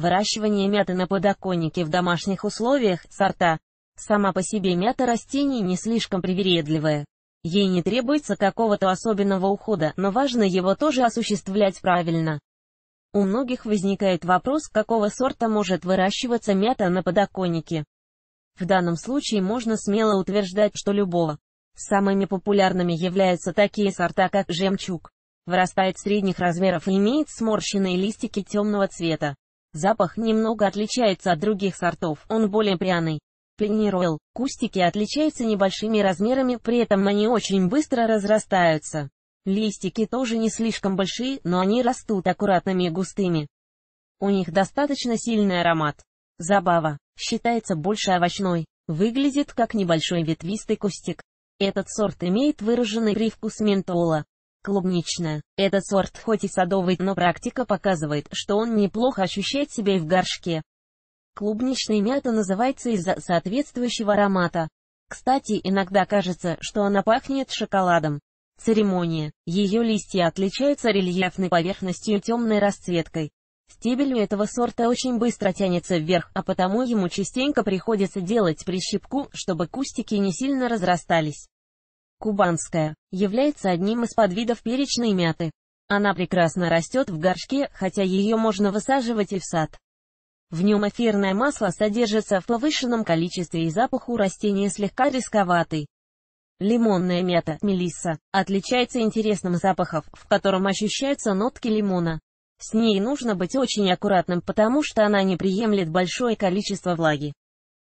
Выращивание мяты на подоконнике в домашних условиях, сорта. Сама по себе мята растений не слишком привередливая. Ей не требуется какого-то особенного ухода, но важно его тоже осуществлять правильно. У многих возникает вопрос, какого сорта может выращиваться мята на подоконнике. В данном случае можно смело утверждать, что любого. Самыми популярными являются такие сорта, как жемчуг. Вырастает средних размеров и имеет сморщенные листики темного цвета. Запах немного отличается от других сортов, он более пряный. Пенниройл, кустики отличаются небольшими размерами, при этом они очень быстро разрастаются. Листики тоже не слишком большие, но они растут аккуратными и густыми. У них достаточно сильный аромат. Забава, считается больше овощной, выглядит как небольшой ветвистый кустик. Этот сорт имеет выраженный привкус ментола. Клубничная. Этот сорт хоть и садовый, но практика показывает, что он неплохо ощущает себя и в горшке. Клубничная мята называется из-за соответствующего аромата. Кстати, иногда кажется, что она пахнет шоколадом. Церемония. Ее листья отличаются рельефной поверхностью и темной расцветкой. Стебель у этого сорта очень быстро тянется вверх, а потому ему частенько приходится делать прищепку, чтобы кустики не сильно разрастались. Кубанская является одним из подвидов перечной мяты. Она прекрасно растет в горшке, хотя ее можно высаживать и в сад. В нем эфирное масло содержится в повышенном количестве и запах у растения слегка рисковатый. Лимонная мята, мелисса, отличается интересным запахом, в котором ощущаются нотки лимона. С ней нужно быть очень аккуратным, потому что она не приемлет большое количество влаги.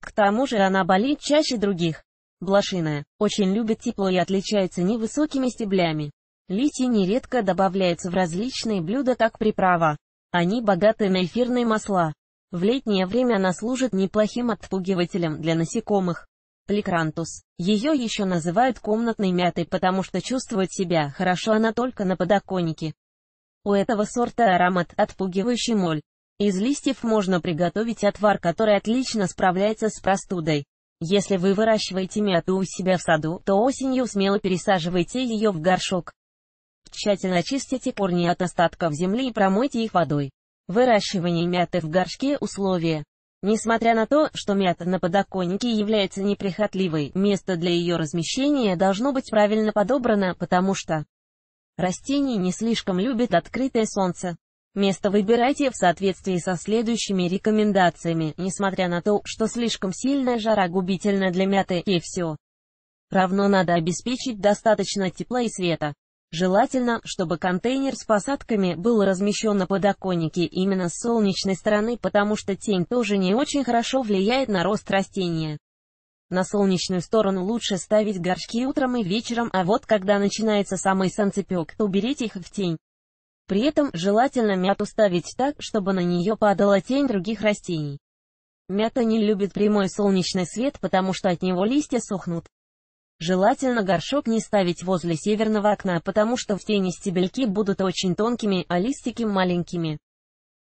К тому же она болит чаще других. Блошиная, очень любит тепло и отличается невысокими стеблями. Листья нередко добавляются в различные блюда как приправа. Они богаты на эфирные масла. В летнее время она служит неплохим отпугивателем для насекомых. Пликрантус. Ее еще называют комнатной мятой, потому что чувствует себя хорошо она только на подоконнике. У этого сорта аромат, отпугивающий моль. Из листьев можно приготовить отвар, который отлично справляется с простудой. Если вы выращиваете мяту у себя в саду, то осенью смело пересаживайте ее в горшок. Тщательно очистите корни от остатков земли и промойте их водой. Выращивание мяты в горшке – условие. Несмотря на то, что мята на подоконнике является неприхотливой, место для ее размещения должно быть правильно подобрано, потому что растение не слишком любит открытое солнце. Место выбирайте в соответствии со следующими рекомендациями, несмотря на то, что слишком сильная жара губительна для мяты, и все. Равно надо обеспечить достаточно тепла и света. Желательно, чтобы контейнер с посадками был размещен на подоконнике именно с солнечной стороны, потому что тень тоже не очень хорошо влияет на рост растения. На солнечную сторону лучше ставить горшки утром и вечером, а вот когда начинается самый солнцепек, то берите их в тень. При этом желательно мяту ставить так, чтобы на нее падала тень других растений. Мята не любит прямой солнечный свет, потому что от него листья сохнут. Желательно горшок не ставить возле северного окна, потому что в тени стебельки будут очень тонкими, а листики маленькими.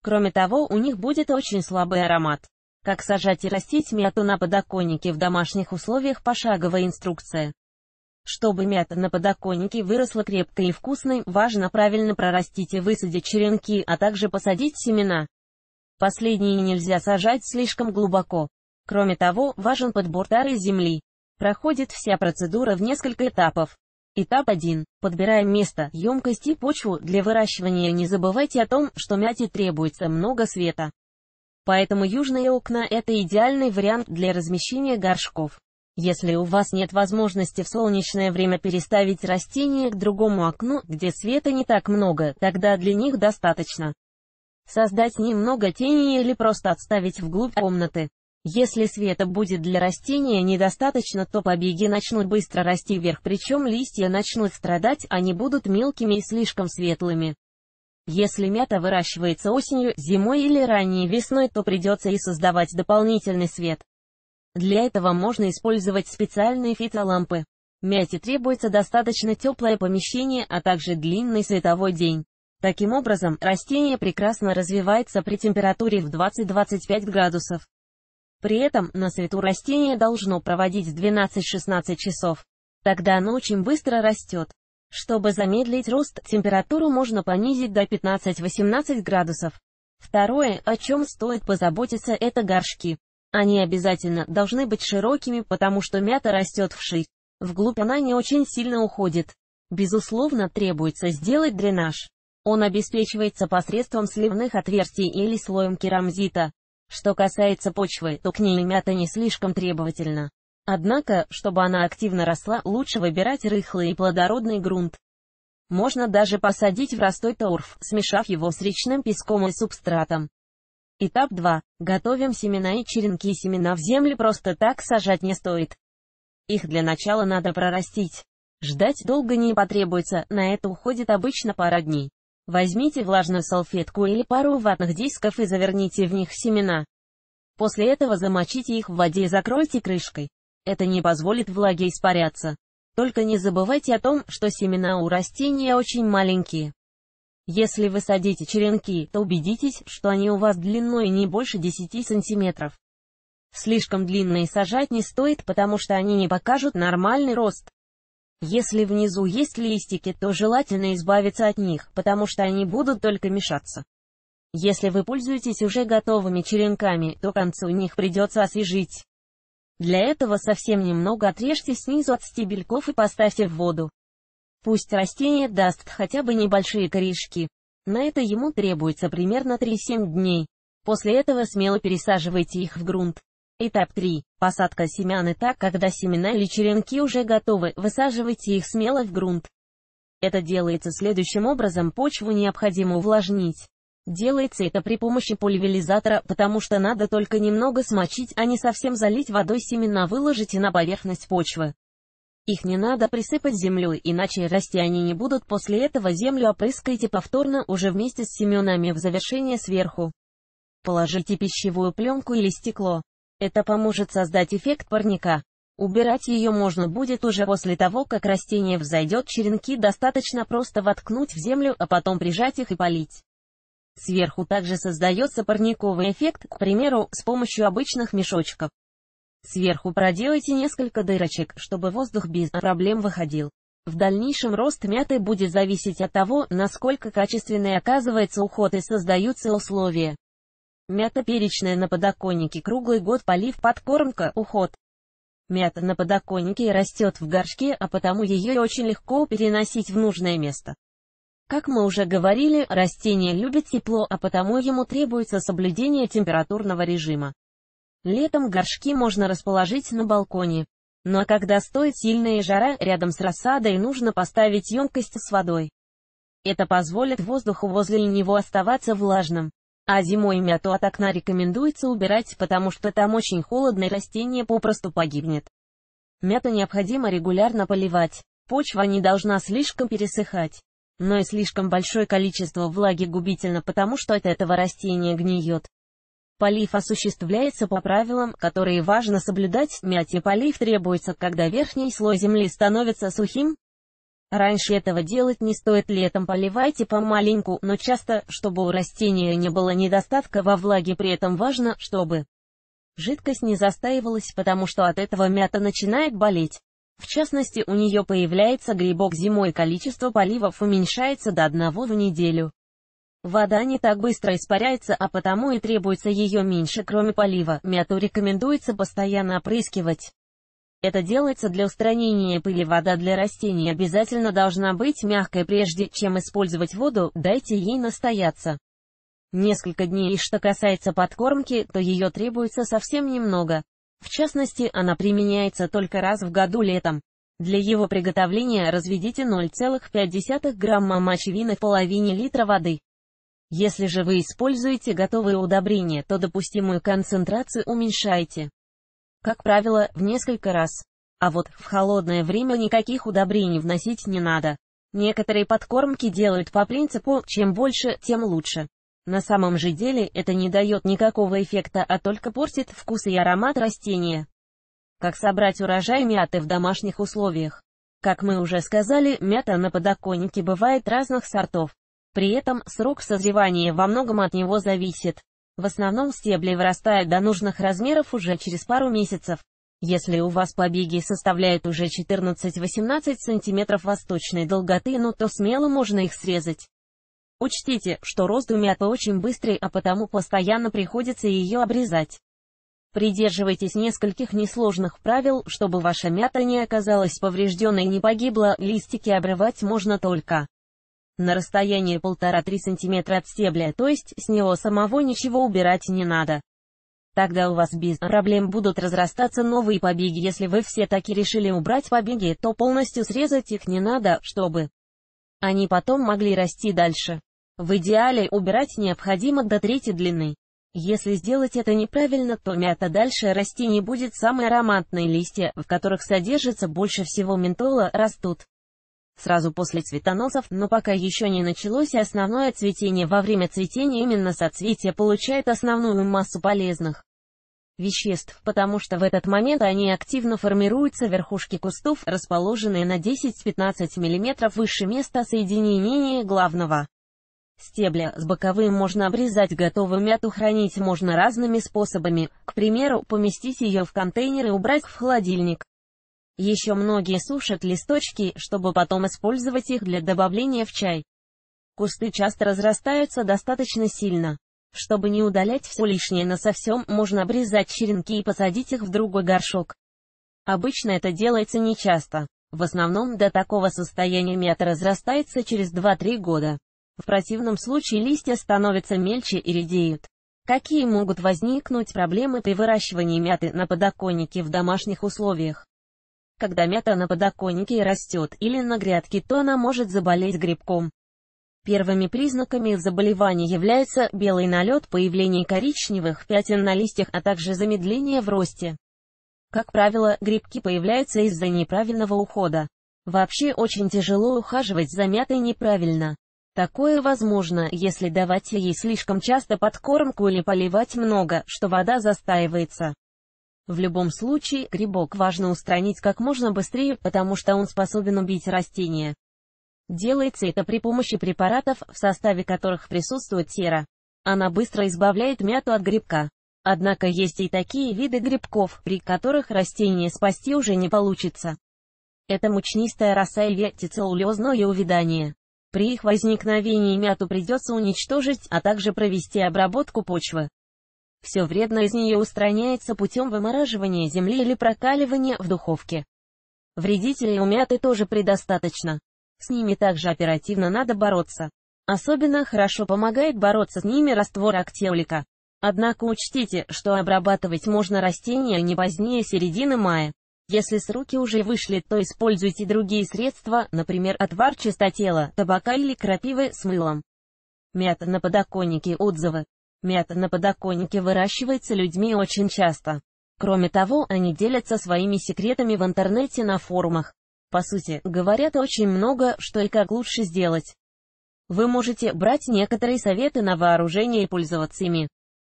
Кроме того, у них будет очень слабый аромат. Как сажать и растить мяту на подоконнике в домашних условиях пошаговая инструкция. Чтобы мята на подоконнике выросла крепкой и вкусной, важно правильно прорастить и высадить черенки, а также посадить семена. Последние нельзя сажать слишком глубоко. Кроме того, важен подбор тары земли. Проходит вся процедура в несколько этапов. Этап 1. Подбираем место, емкость и почву для выращивания. Не забывайте о том, что мяте требуется много света. Поэтому южные окна – это идеальный вариант для размещения горшков. Если у вас нет возможности в солнечное время переставить растения к другому окну, где света не так много, тогда для них достаточно создать немного тени или просто отставить вглубь комнаты. Если света будет для растения недостаточно, то побеги начнут быстро расти вверх, причем листья начнут страдать, они будут мелкими и слишком светлыми. Если мята выращивается осенью, зимой или ранней весной, то придется и создавать дополнительный свет. Для этого можно использовать специальные фитолампы. Мяте требуется достаточно теплое помещение, а также длинный световой день. Таким образом, растение прекрасно развивается при температуре в 20-25 градусов. При этом на свету растение должно проводить 12-16 часов. Тогда оно очень быстро растет. Чтобы замедлить рост, температуру можно понизить до 15-18 градусов. Второе, о чем стоит позаботиться, это горшки. Они обязательно должны быть широкими, потому что мята растет вширь. Вглубь она не очень сильно уходит. Безусловно, требуется сделать дренаж. Он обеспечивается посредством сливных отверстий или слоем керамзита. Что касается почвы, то к ней мята не слишком требовательна. Однако, чтобы она активно росла, лучше выбирать рыхлый и плодородный грунт. Можно даже посадить в простой торф, смешав его с речным песком и субстратом. Этап 2. Готовим семена и черенки. Семена в земле просто так сажать не стоит. Их для начала надо прорастить. Ждать долго не потребуется, на это уходит обычно пара дней. Возьмите влажную салфетку или пару ватных дисков и заверните в них семена. После этого замочите их в воде и закройте крышкой. Это не позволит влаге испаряться. Только не забывайте о том, что семена у растения очень маленькие. Если вы садите черенки, то убедитесь, что они у вас длиной не больше 10 сантиметров. Слишком длинные сажать не стоит, потому что они не покажут нормальный рост. Если внизу есть листики, то желательно избавиться от них, потому что они будут только мешаться. Если вы пользуетесь уже готовыми черенками, то к концу них придется освежить. Для этого совсем немного отрежьте снизу от стебельков и поставьте в воду. Пусть растение даст хотя бы небольшие корешки. На это ему требуется примерно 3-7 дней. После этого смело пересаживайте их в грунт. Этап 3. Посадка семян и так, когда семена или черенки уже готовы, высаживайте их смело в грунт. Это делается следующим образом, почву необходимо увлажнить. Делается это при помощи пульверизатора, потому что надо только немного смочить, а не совсем залить водой семена, выложите на поверхность почвы. Их не надо присыпать землей, иначе расти они не будут. После этого землю опрыскайте повторно уже вместе с семенами в завершение сверху. Положите пищевую пленку или стекло. Это поможет создать эффект парника. Убирать ее можно будет уже после того, как растение взойдет. Черенки достаточно просто воткнуть в землю, а потом прижать их и полить. Сверху также создается парниковый эффект, к примеру, с помощью обычных мешочков. Сверху проделайте несколько дырочек, чтобы воздух без проблем выходил. В дальнейшем рост мяты будет зависеть от того, насколько качественный оказывается уход и создаются условия. Мята перечная на подоконнике круглый год полив подкормка, уход. Мята на подоконнике растет в горшке, а потому ее очень легко переносить в нужное место. Как мы уже говорили, растение любит тепло, а потому ему требуется соблюдение температурного режима. Летом горшки можно расположить на балконе. Но ну а когда стоит сильная жара, рядом с рассадой нужно поставить емкость с водой. Это позволит воздуху возле него оставаться влажным. А зимой мяту от окна рекомендуется убирать, потому что там очень холодно и растение попросту погибнет. Мяту необходимо регулярно поливать. Почва не должна слишком пересыхать. Но и слишком большое количество влаги губительно, потому что от этого растение гниет. Полив осуществляется по правилам, которые важно соблюдать. Мятие полив требуется, когда верхний слой земли становится сухим. Раньше этого делать не стоит летом поливайте помаленьку, но часто, чтобы у растения не было недостатка во влаге при этом важно, чтобы жидкость не застаивалась, потому что от этого мята начинает болеть. В частности, у нее появляется грибок зимой количество поливов уменьшается до одного в неделю. Вода не так быстро испаряется, а потому и требуется ее меньше, кроме полива. Мяту рекомендуется постоянно опрыскивать. Это делается для устранения пыли. Вода для растений обязательно должна быть мягкой, прежде чем использовать воду, дайте ей настояться. Несколько дней, и что касается подкормки, то ее требуется совсем немного. В частности, она применяется только раз в году летом. Для его приготовления разведите 0,5 грамма мочевины в половине литра воды. Если же вы используете готовые удобрения, то допустимую концентрацию уменьшайте. Как правило, в несколько раз. А вот в холодное время никаких удобрений вносить не надо. Некоторые подкормки делают по принципу «чем больше, тем лучше». На самом же деле это не дает никакого эффекта, а только портит вкус и аромат растения. Как собрать урожай мяты в домашних условиях? Как мы уже сказали, мята на подоконнике бывает разных сортов. При этом срок созревания во многом от него зависит. В основном стебли вырастают до нужных размеров уже через пару месяцев. Если у вас побеги составляют уже 14-18 см восточной долготы, ну то смело можно их срезать. Учтите, что рост у мята очень быстрый, а потому постоянно приходится ее обрезать. Придерживайтесь нескольких несложных правил, чтобы ваша мята не оказалась поврежденной и не погибла, листики обрывать можно только на расстоянии 1,5-3 см от стебля, то есть с него самого ничего убирать не надо. Тогда у вас без проблем будут разрастаться новые побеги. Если вы все таки решили убрать побеги, то полностью срезать их не надо, чтобы они потом могли расти дальше. В идеале убирать необходимо до трети длины. Если сделать это неправильно, то мята дальше расти не будет. Самые ароматные листья, в которых содержится больше всего ментола, растут сразу после цветоносов, но пока еще не началось и основное цветение. Во время цветения именно соцветия получает основную массу полезных веществ, потому что в этот момент они активно формируются верхушки кустов, расположенные на 10-15 мм выше места соединения главного стебля. С боковым можно обрезать готовую мяту, хранить можно разными способами, к примеру, поместить ее в контейнер и убрать в холодильник. Еще многие сушат листочки, чтобы потом использовать их для добавления в чай. Кусты часто разрастаются достаточно сильно. Чтобы не удалять все лишнее на совсем, можно обрезать черенки и посадить их в другой горшок. Обычно это делается нечасто. В основном до такого состояния мята разрастается через 2-3 года. В противном случае листья становятся мельче и редеют. Какие могут возникнуть проблемы при выращивании мяты на подоконнике в домашних условиях? Когда мята на подоконнике растет или на грядке, то она может заболеть грибком. Первыми признаками заболевания является белый налет, появление коричневых пятен на листьях, а также замедление в росте. Как правило, грибки появляются из-за неправильного ухода. Вообще очень тяжело ухаживать за мятой неправильно. Такое возможно, если давать ей слишком часто подкормку или поливать много, что вода застаивается. В любом случае, грибок важно устранить как можно быстрее, потому что он способен убить растение. Делается это при помощи препаратов, в составе которых присутствует сера. Она быстро избавляет мяту от грибка. Однако есть и такие виды грибков, при которых растение спасти уже не получится. Это мучнистая роса и вертицеулезное увядание. При их возникновении мяту придется уничтожить, а также провести обработку почвы. Все вредно из нее устраняется путем вымораживания земли или прокаливания в духовке. Вредителей у мяты тоже предостаточно. С ними также оперативно надо бороться. Особенно хорошо помогает бороться с ними раствор актеолика. Однако учтите, что обрабатывать можно растения не позднее середины мая. Если с руки уже вышли, то используйте другие средства, например, отвар чистотела, табака или крапивы с мылом. Мята на подоконнике отзывы. Мята на подоконнике выращивается людьми очень часто. Кроме того, они делятся своими секретами в интернете на форумах. По сути, говорят очень много, что и как лучше сделать. Вы можете брать некоторые советы на вооружение и пользоваться ими.